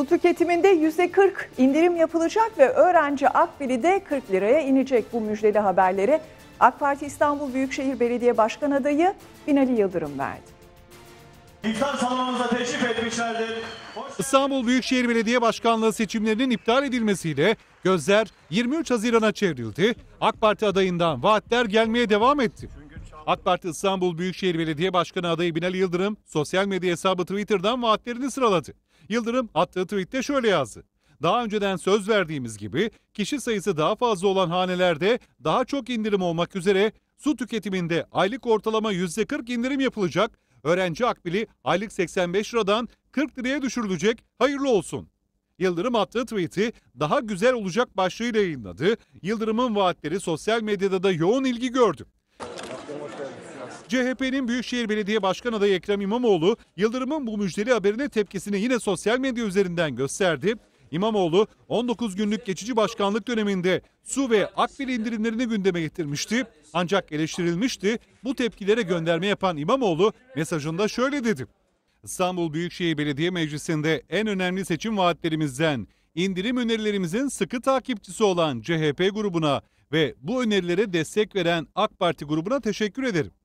Su tüketiminde %40 indirim yapılacak ve öğrenci akbili de 40 liraya inecek bu müjdeli haberleri AK Parti İstanbul Büyükşehir Belediye Başkan adayı Binali Yıldırım verdi. İftar salonumuza teşrif etmişlerdir. İstanbul Büyükşehir Belediye Başkanlığı seçimlerinin iptal edilmesiyle gözler 23 Haziran'a çevrildi. AK Parti adayından vaatler gelmeye devam etti. AK Parti İstanbul Büyükşehir Belediye Başkanı adayı Binali Yıldırım sosyal medya hesabı Twitter'dan vaatlerini sıraladı. Yıldırım attığı tweette şöyle yazdı. Daha önceden söz verdiğimiz gibi kişi sayısı daha fazla olan hanelerde daha çok indirim olmak üzere su tüketiminde aylık ortalama %40 indirim yapılacak. Öğrenci akbili aylık 85 liradan 40 liraya düşürülecek. Hayırlı olsun. Yıldırım attığı tweet'i daha güzel olacak başlığıyla yayınladı. Yıldırım'ın vaatleri sosyal medyada da yoğun ilgi gördü. CHP'nin Büyükşehir Belediye Başkan adayı Ekrem İmamoğlu, Yıldırım'ın bu müjdeli haberine tepkisini yine sosyal medya üzerinden gösterdi. İmamoğlu 19 günlük geçici başkanlık döneminde su ve akbil indirimlerini gündeme getirmişti. Ancak eleştirilmişti. Bu tepkilere gönderme yapan İmamoğlu mesajında şöyle dedi. İstanbul Büyükşehir Belediye Meclisi'nde en önemli seçim vaatlerimizden indirim önerilerimizin sıkı takipçisi olan CHP grubuna ve bu önerilere destek veren AK Parti grubuna teşekkür ederim.